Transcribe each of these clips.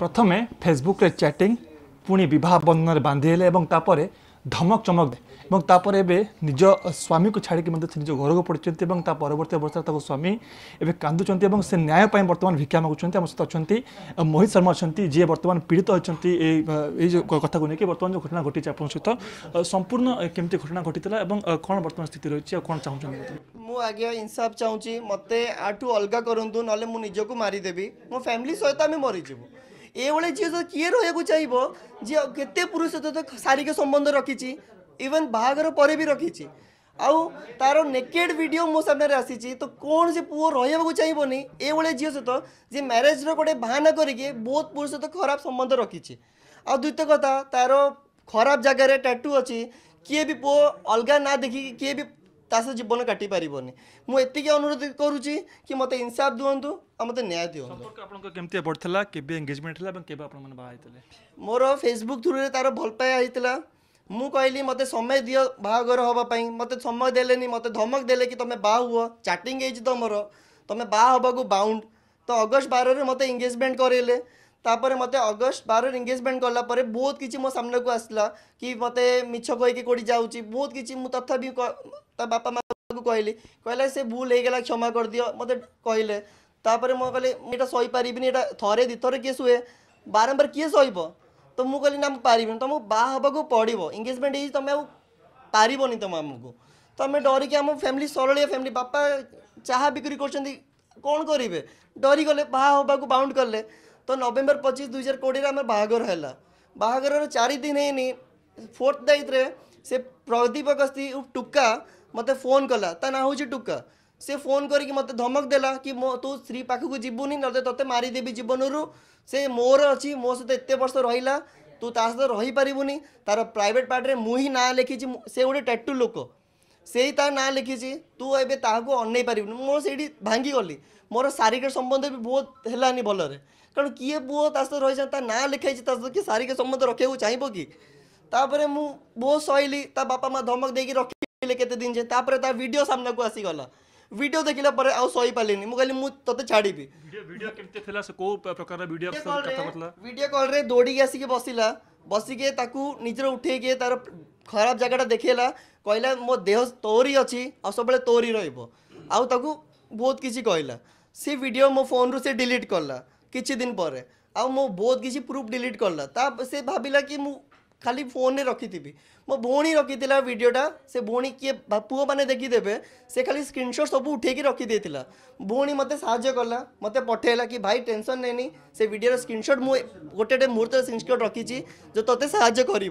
প্রথমে ফেসবুকের চ্যাটিং পুঁ বিবাহ বন্ধন বাঁধি হলে এবং তাপরে ধমক চমক দে এবং তাপরে এবে নিজ স্বামীকে ছাড়িকি মধ্যে সে নিজ ঘরকু পড়ছেন এবং তা পরবর্তী অবস্থায় তাকে স্বামী এবে কাঁদুছেন এবং সে ন্যায় পাই বর্তমান ভিক্ষা মাগুচ্ছেন আমার সাথে অনেক মোহিত শর্মা অনেক যে বর্তমান পীড়িত অনেক এই এই কথা নিয়ে বর্তমান যে ঘটনা ঘটিছে আপনার সহ সম্পূর্ণ কেমতি ঘটনা ঘটি এবং কোণ বর্তমান স্থিতি রয়েছে কোণ চাহুছেন মু আজ্ঞা ইনসাফ চাহুছি মতো আঠু অলগা করতু নলে মু নিজকে মারিদেবি মো ফ্যামিলি সহ আমি মরিযু ଏଭଳି ଝିଅ ସହିତ କିଏ ରହିବାକୁ ଚାହିଁବ ଝିଅ କେତେ ପୁରୁଷ ସହିତ ଶାରୀରିକ ସମ୍ବନ୍ଧ ରଖିଛି ଇଭେନ୍ ବାହାଘର ପରେ ବି ରଖିଛି ଆଉ ତାର ନେକେଡ୍ ଭିଡ଼ିଓ ମୋ ସାମ୍ନାରେ ଆସିଛି ତ କୌଣସି ପୁଅ ରହିବାକୁ ଚାହିଁବନି ଏଭଳିଆ ଝିଅ ସହିତ ଯେ ମ୍ୟାରେଜ୍ର ଗୋଟେ ବାହାନା କରିକି ବହୁତ ପୁରୁଷ ସହିତ ଖରାପ ସମ୍ବନ୍ଧ ରଖିଛି ଆଉ ଦ୍ୱିତୀୟ କଥା ତାର ଖରାପ ଜାଗାରେ ଟାଟୁ ଅଛି କିଏ ବି ପୁଅ ଅଲଗା ନା ଦେଖିକି କିଏ ବି ତା ସହ ଜୀବନ କାଟି ପାରିବନି ମୁଁ ଏତିକି ଅନୁରୋଧ କରୁଛି କି ମୋତେ ଇନସାଫ ଦିଅନ୍ତୁ ଆଉ ମୋତେ ନ୍ୟାୟ ଦିଅନ୍ତୁ ଆପଣଙ୍କ କେମିତି ବଢ଼ିଥିଲା କେବେ ଏଙ୍ଗେଜମେଣ୍ଟ ହେଲା ଏବଂ କେବେ ଆପଣମାନେ ବାହା ହେଇଥିଲେ ମୋର ଫେସବୁକ୍ ଥ୍ରୁରେ ତା'ର ଭଲ ପାଇବା ହେଇଥିଲା ମୁଁ କହିଲି ମୋତେ ସମୟ ଦିଅ ବାହାଘର ହେବା ପାଇଁ ମୋତେ ସମୟ ଦେଲେନି ମୋତେ ଧମକ ଦେଲେ କି ତୁମେ ବାହା ହୁଅ ଚାଟିଂ ହେଇଛି ତୁମର ତୁମେ ବାହା ହେବାକୁ ବାଉଣ୍ଡ ତ ଅଗଷ୍ଟ ବାରରେ ମୋତେ ଏଙ୍ଗେଜମେଣ୍ଟ କରେଇଲେ ତାପରେ ମୋତେ ଅଗଷ୍ଟ ବାରରେ ଏନ୍ଗେଜମେଣ୍ଟ କଲା ପରେ ବହୁତ କିଛି ମୋ ସାମ୍ନାକୁ ଆସିଲା କି ମୋତେ ମିଛ କହିକି କେଉଁଠି ଯାଉଛି ବହୁତ କିଛି ମୁଁ ତଥାପି ତା ବାପା ମାଆକୁ କହିଲି କହିଲା ସେ ଭୁଲ ହେଇଗଲା କ୍ଷମା କରିଦିଅ ମୋତେ କହିଲେ ତାପରେ ମୁଁ କହିଲି ମୁଁ ଏଇଟା ସହିପାରିବିନି ଏଇଟା ଥରେ ଦୁଇ ଥରେ କିଏ ଶୁଏ ବାରମ୍ବାର କିଏ ସହିବ ତ ମୁଁ କହିଲି ନା ମୁଁ ପାରିବିନି ତମକୁ ବାହା ହେବାକୁ ପଡ଼ିବ ଏନ୍ଗେଜମେଣ୍ଟ ହେଇଛି ତମେ ଆଉ ପାରିବନି ତମେ ଆମକୁ ତ ଆମେ ଡରିକି ଆମ ଫ୍ୟାମିଲି ସରଳିଆ ଫ୍ୟାମିଲି ବାପା ଚାହା ବିକ୍ରି କରୁଛନ୍ତି କ'ଣ କରିବେ ଡରିଗଲେ ବାହା ହେବାକୁ ବାଉଣ୍ଡ କଲେ ତ ନଭେମ୍ବର ପଚିଶ ଦୁଇ ହଜାର କୋଡ଼ିଏରେ ଆମର ବାହାଘର ହେଲା ବାହାଘରର ଚାରି ଦିନ ହେଇନି ଫୋର୍ଥ ଡାଇଟ୍ରେ ସେ ପ୍ରଦୀପ ଅଗସ୍ତି ଟୁକା ମୋତେ ଫୋନ୍ କଲା ତା ନାଁ ହେଉଛି ଟୁକା ସେ ଫୋନ୍ କରିକି ମୋତେ ଧମକ ଦେଲା କି ମୋ ତୁ ସ୍ତ୍ରୀ ପାଖକୁ ଯିବୁନି ନହେଲେ ତୋତେ ମାରିଦେବି ଜୀବନରୁ ସେ ମୋର ଅଛି ମୋ ସହିତ ଏତେ ବର୍ଷ ରହିଲା ତୁ ତା ସହିତ ରହିପାରିବୁନି ତା'ର ପ୍ରାଇଭେଟ୍ ପାର୍ଟରେ ମୁଁ ହିଁ ନାଁ ଲେଖିଛି ସେ ଗୋଟେ ଟାଟୁ ଲୋକ से ना लिखी तू ए अनई पार मोटी भांगिगली मोर शारीरिक संबंध भी बहुत है भल कारण किए पुओ रही ना लिखाई तो शारीरिक संबंध रखा चाहब कि बहुत सहली बापा माँ धमक देखिए रखे केिन जे भिड सामना को आसीगला भिड देख ला सही पारे मुझे मुझे छाड़ी कल दौड़ी आसिक बसला बसिके निजर उठे तार खराब जगह देखेगा कहला मो देह तोरी अच्छी सब तोरी रुक बहुत किसी कहला सी वीडियो मो फोन रू से डिलीट कला किसी दिन पर मो बहुत किसी प्रूफ डिलीट कला से भाला कि मुझे खाली फोन में रखी थी मो भी रखी था भिडटा से भी किए पु मैंने देखीदे से खाली स्क्रीनशट सब उठे रखीदे भी मत साला मत पठेला कि भाई टेनसन नहीं से भिडर स्क्रीनशट मुझे गोटे गोटे मुहूर्त स्क्रीनशट रखी जो तो ते कर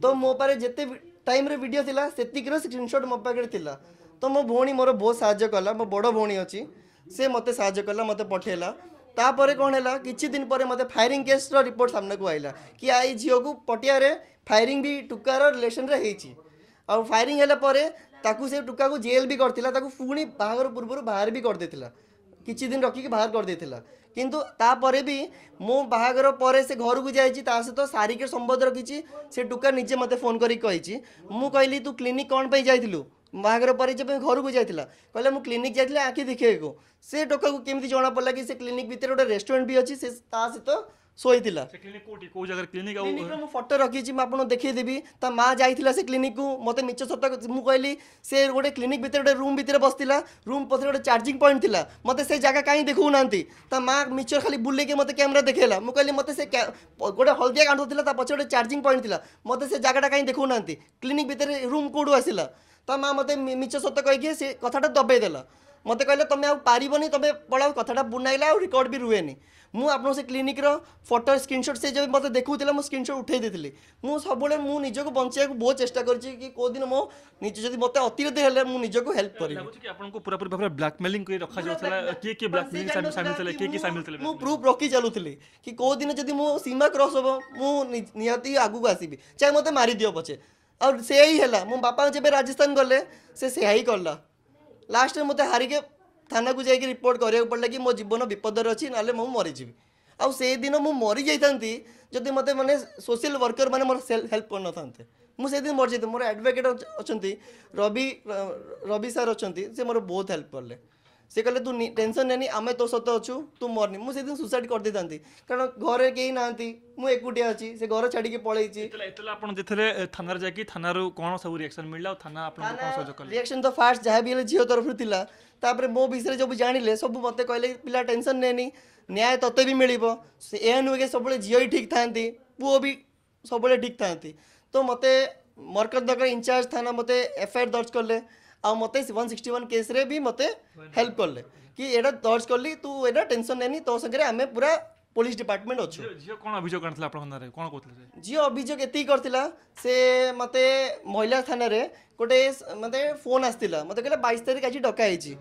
ତ ମୋ ପାଖରେ ଯେତେ ଟାଇମ୍ରେ ଭିଡ଼ିଓ ଥିଲା ସେତିକିର ସ୍କ୍ରିନ୍ସଟ୍ ମୋ ପାଖରେ ଥିଲା ତ ମୋ ଭଉଣୀ ମୋର ବହୁତ ସାହାଯ୍ୟ କଲା ମୋ ବଡ଼ ଭଉଣୀ ଅଛି ସେ ମୋତେ ସାହାଯ୍ୟ କଲା ମୋତେ ପଠାଇଲା ତାପରେ କ'ଣ ହେଲା କିଛି ଦିନ ପରେ ମୋତେ ଫାୟାରିଂ କେସ୍ର ରିପୋର୍ଟ ସାମ୍ନାକୁ ଆଇଲା କି ଏଇ ଝିଅକୁ ପଟିଆରେ ଫାୟାରିଂ ବି ଟୁକାର ରିଲେସନ୍ରେ ହେଇଛି ଆଉ ଫାୟାରିଂ ହେଲା ପରେ ତାକୁ ସେ ଟୁକାକୁ ଜେଲ୍ ବି କରିଥିଲା ତାକୁ ପୁଣି ବାହାଘର ପୂର୍ବରୁ ବାହାର ବି କରିଦେଇଥିଲା କିଛି ଦିନ ରଖିକି ବାହାର କରିଦେଇଥିଲା କିନ୍ତୁ ତାପରେ ବି ମୁଁ ବାହାଘର ପରେ ସେ ଘରକୁ ଯାଇଛି ତା ସହିତ ସାରିକି ସମ୍ବନ୍ଧ ରଖିଛି ସେ ଟୁକା ନିଜେ ମୋତେ ଫୋନ୍ କରିକି କହିଛି ମୁଁ କହିଲି ତୁ କ୍ଲିନିକ୍ କ'ଣ ପାଇଁ ଯାଇଥିଲୁ ବାହାଘର ପରେ ଯେବେ ଘରକୁ ଯାଇଥିଲା କହିଲା ମୁଁ କ୍ଲିନିକ୍ ଯାଇଥିଲି ଆଖି ଦେଖେଇବାକୁ ସେ ଟୋକାକୁ କେମିତି ଜଣାପଡ଼ିଲା କି ସେ କ୍ଲିନିକ୍ ଭିତରେ ଗୋଟେ ରେଷ୍ଟୁରାଣ୍ଟ ବି ଅଛି ସେ ତା ସହିତ ଶୋଇଥିଲା ସେ କୋଉଠି କୋଉ ଜାଗାରେ କ୍ଲିନିକ ଆଉ କ୍ଲିନିକର ମୁଁ ଫଟୋ ରଖିଛି ମୁଁ ଆପଣଙ୍କୁ ଦେଖେଇଦେବି ତା ମା ଯାଇଥିଲା ସେ କ୍ଲିନିକ୍କୁ ମୋତେ ମିଛ ସତ ମୁଁ କହିଲି ସେ ଗୋଟେ କ୍ଲିନିକ୍ ଭିତରେ ଗୋଟେ ରୁମ୍ ଭିତରେ ବସିଥିଲା ରୁମ୍ ପଛରେ ଗୋଟେ ଚାର୍ଜିଂ ପଏଣ୍ଟ ଥିଲା ମୋତେ ସେ ଜାଗା କାହିଁ ଦେଖାଉନାହାନ୍ତି ତା ମା ମିଛ ଖାଲି ବୁଲେଇକି ମୋତେ କ୍ୟାମେରା ଦେଖେଇଲା ମୁଁ କହିଲି ମୋତେ ସେ ଗୋଟେ ହଳଦିଆ କାଣ୍ଡ ଥିଲା ତା ପଛରେ ଗୋଟେ ଚାର୍ଜିଂ ପଏଣ୍ଟ ଥିଲା ମୋତେ ସେ ଜାଗାଟା କାହିଁ ଦେଖାଉନାହାନ୍ତି କ୍ଲିନିକ୍ ଭିତରେ ରୁମ୍ କେଉଁଠୁ ଆସିଲା ତା ମା ମୋତେ ମିଛ ସତ କହିକି ସେ କଥାଟା ଦବେଇ ଦେଲା ମୋତେ କହିଲେ ତୁମେ ଆଉ ପାରିବନି ତୁମେ ପଳାଉ କଥାଟା ବୁନାଇଲା ଆଉ ରେକର୍ଡ଼ ବି ରୁହେନି ମୁଁ ଆପଣଙ୍କ ସେ କ୍ଲିନିକ୍ର ଫଟୋ ସ୍କ୍ରିନ୍ସଟ୍ ସେ ଯେଉଁ ମୋତେ ଦେଖାଉଥିଲା ମୁଁ ସ୍କ୍ରିନ୍ସଟ୍ ଉଠାଇ ଦେଇଥିଲି ମୁଁ ସବୁବେଳେ ମୁଁ ନିଜକୁ ବଞ୍ଚାଇବାକୁ ବହୁତ ଚେଷ୍ଟା କରିଛି କି କେଉଁଦିନ ମୋ ନିଜ ଯଦି ମୋତେ ଅତିରିକ୍ତ ହେଲେ ମୁଁ ନିଜକୁ ହେଲ୍ପ କରିବି ଆପଣଙ୍କୁ ପୁରାପୁରି ଭାବରେ ବ୍ଲାକମେଲିଂ କରି ରଖାଯାଉଥିଲା କିଏ କିଏ ବ୍ଲାକମେଲିଂ ସାମିଲ ଥିଲେ କିଏ କିଏ ସାମିଲ ଥିଲେ ମୁଁ ପ୍ରୁଫ୍ ରଖି ଚାଲୁଥିଲି କି କେଉଁଦିନ ଯଦି ମୋ ସୀମା କ୍ରସ୍ ହେବ ମୁଁ ନିହାତି ଆଗକୁ ଆସିବି ଚାहे ମୋତେ ମାରିଦିଅ ପଛେ ଆଉ ସେୟା ହିଁ ହେଲା ମୋ ବାପା ଯେବେ ରାଜସ୍ଥାନ ଗଲେ ସେ ସେୟା ହିଁ କଲା ଲାଷ୍ଟରେ ମୋତେ ହାରିକି ଥାନାକୁ ଯାଇକି ରିପୋର୍ଟ କରିବାକୁ ପଡ଼ିଲା କି ମୋ ଜୀବନ ବିପଦରେ ଅଛି ନହେଲେ ମୁଁ ମରିଯିବି ଆଉ ସେଦିନ ମୁଁ ମରିଯାଇଥାନ୍ତି ଯଦି ମୋତେ ମାନେ ସୋସିଆଲ ୱାର୍କର ମାନେ ମୋର ହେଲ୍ପ କରିନଥାନ୍ତେ ମୁଁ ସେଦିନ ମରିଯାଇଥିଲି ମୋର ଆଡ଼ଭୋକେଟ୍ ଅଛନ୍ତି ରବି ରବି ସାର୍ ଅଛନ୍ତି ସେ ମୋର ବହୁତ ହେଲ୍ପ କଲେ से कहे तू टेनसन नेनी आम तो सत अच्छु तू मरनी मुझे सुसाइड कर देता कारण घर कहीं ना मुझे अच्छी से घर छाड़ी पलि थाना जा थाना कौन सब रिएक्शन मिलला थाना रिएक्शन तो फास्ट जहाँ भी झील तरफ तापर मो विषय जब जान लें सब मत कह पिला टेनसन नेनी न्याय तत भी मिल नुह कि सब झील ही ठीक था पुओ भी सब ठीक था तो मत मरकत नगर इनचार्ज थाना मत एफआईआर दर्ज कले ଆଉ ମୋତେ ୱାନ୍ ସିକ୍ସଟି ୱାନ୍ କେସ୍ରେ ବି ମୋତେ ହେଲ୍ପ କଲେ କି ଏଇଟା ଦର୍ଜ କଲି ତୁ ଏଇଟା ଟେନସନ୍ ନେନି ତୋ ସାଙ୍ଗରେ ଆମେ ପୁରା ପୋଲିସ ଡିପାର୍ଟମେଣ୍ଟ ଅଛୁ ଝିଅ କ'ଣ ଅଭିଯୋଗ ଆଣିଥିଲା ଆପଣଙ୍କ ନାଁରେ କ'ଣ କହୁଥିଲେ ଝିଅ ଅଭିଯୋଗ ଏତିକି କରିଥିଲା ସେ ମୋତେ ମହିଳା ଥାନାରେ ଗୋଟେ ମୋତେ ଫୋନ୍ ଆସିଥିଲା ମୋତେ କହିଲା ବାଇଶ ତାରିଖ ଆଜି ଡକା ହେଇଛି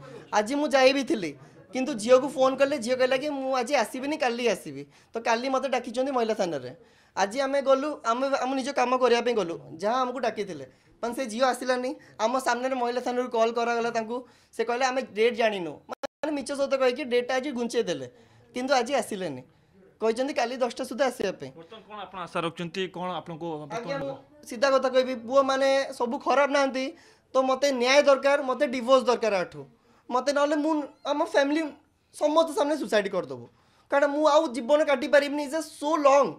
ଆଜି ମୁଁ ଯାଇ ବି ଥିଲି କିନ୍ତୁ ଝିଅକୁ ଫୋନ୍ କଲେ ଝିଅ କହିଲା କି ମୁଁ ଆଜି ଆସିବିନି କାଲି ଆସିବି ତ କାଲି ମୋତେ ଡାକିଛନ୍ତି ମହିଳା ଥାନାରେ ଆଜି ଆମେ ଗଲୁ ଆମେ ଆମ ନିଜ କାମ କରିବା ପାଇଁ ଗଲୁ ଯାହା ଆମକୁ ଡାକିଥିଲେ ମାନେ ସେ ଝିଅ ଆସିଲାନି ଆମ ସାମ୍ନାରେ ମହିଳା ଥାନାରୁ କଲ୍ କରାଗଲା ତାଙ୍କୁ ସେ କହିଲେ ଆମେ ଡେଟ୍ ଜାଣିନୁ ମାନେ ମିଛ ସତ କହିକି ଡେଟ୍ଟା ଆଜି ଘୁଞ୍ଚେଇ ଦେଲେ କିନ୍ତୁ ଆଜି ଆସିଲେନି କହିଛନ୍ତି କାଲି ଦଶଟା ସୁଦ୍ଧା ଆସିବା ପାଇଁ କ'ଣ ଆପଣ ଆଶା ରଖୁଛନ୍ତି କ'ଣ ଆପଣଙ୍କୁ ସିଧା କଥା କହିବି ପୁଅମାନେ ସବୁ ଖରାପ ନାହାନ୍ତି ତ ମୋତେ ନ୍ୟାୟ ଦରକାର ମୋତେ ଡିଭୋର୍ସ ଦରକାର ଆଠୁ ମୋତେ ନହେଲେ ମୁଁ ଆମ ଫ୍ୟାମିଲି ସମସ୍ତ ସାମ୍ନା ସୁସାଇଡ଼ କରିଦେବୁ କାରଣ ମୁଁ ଆଉ ଜୀବନ କାଟିପାରିବିନି ଇଜ୍ ଏ ସୋ ଲଙ୍ଗ୍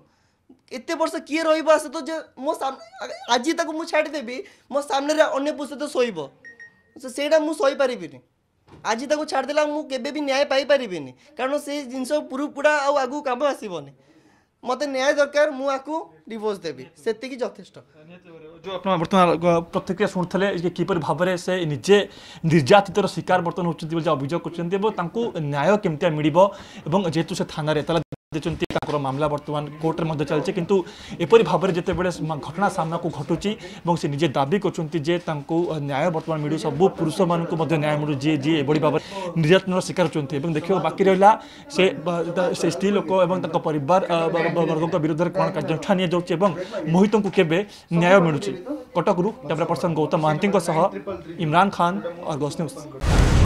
ଏତେ ବର୍ଷ କିଏ ରହିବ ଆସ ତ ଯେ ମୋ ଆଜି ତାକୁ ମୁଁ ଛାଡ଼ିଦେବି ମୋ ସାମ୍ନାରେ ଅନ୍ୟ ପୁରୁଷ ତ ଶୋଇବ ସେଇଟା ମୁଁ ଶୋଇପାରିବିନି ଆଜି ତାକୁ ଛାଡ଼ିଦେଲା ମୁଁ କେବେ ବି ନ୍ୟାୟ ପାଇପାରିବିନି କାରଣ ସେ ଜିନିଷ ପୁରୁପୁରା ଆଉ ଆଗକୁ କାମ ଆସିବନି ମୋତେ ନ୍ୟାୟ ଦରକାର ମୁଁ ଆକୁ ডিভোর্স দেবি সেতিকি যথেষ্ট আপনার বর্তমান প্রতিক্রিয়া শুণুলে কিপর ভাবে সে নিজে নির্যাতিতর শিকার বর্তমান হচ্ছেন বলে ଅଭିଯୋଗ କରୁଛନ୍ତି ଏବଂ ତାଙ୍କୁ ନ୍ୟାୟ କେମିତିଆ ମିଳିବ ଏବଂ ଯେହେତୁ ସେ ଥାନାରେ এতলা मामला बर्तमान कोर्टे चलते कितु एपरी भाव में जिते बड़े घटना सामना को घटू और निजे दाबी करे न्याय बर्तमान मिलू सब पुरुष मान्याय मिलू जी जी एभली भाव निर्यातनार शिकार होती देखिए बाकी रहा से स्त्री लोक पर वर्ग विरोध में कौन कार्युषान दिखे मोहित को केवे न्याय मिलू कटकू camera person Gautam Mahanty Imran Khan Argus news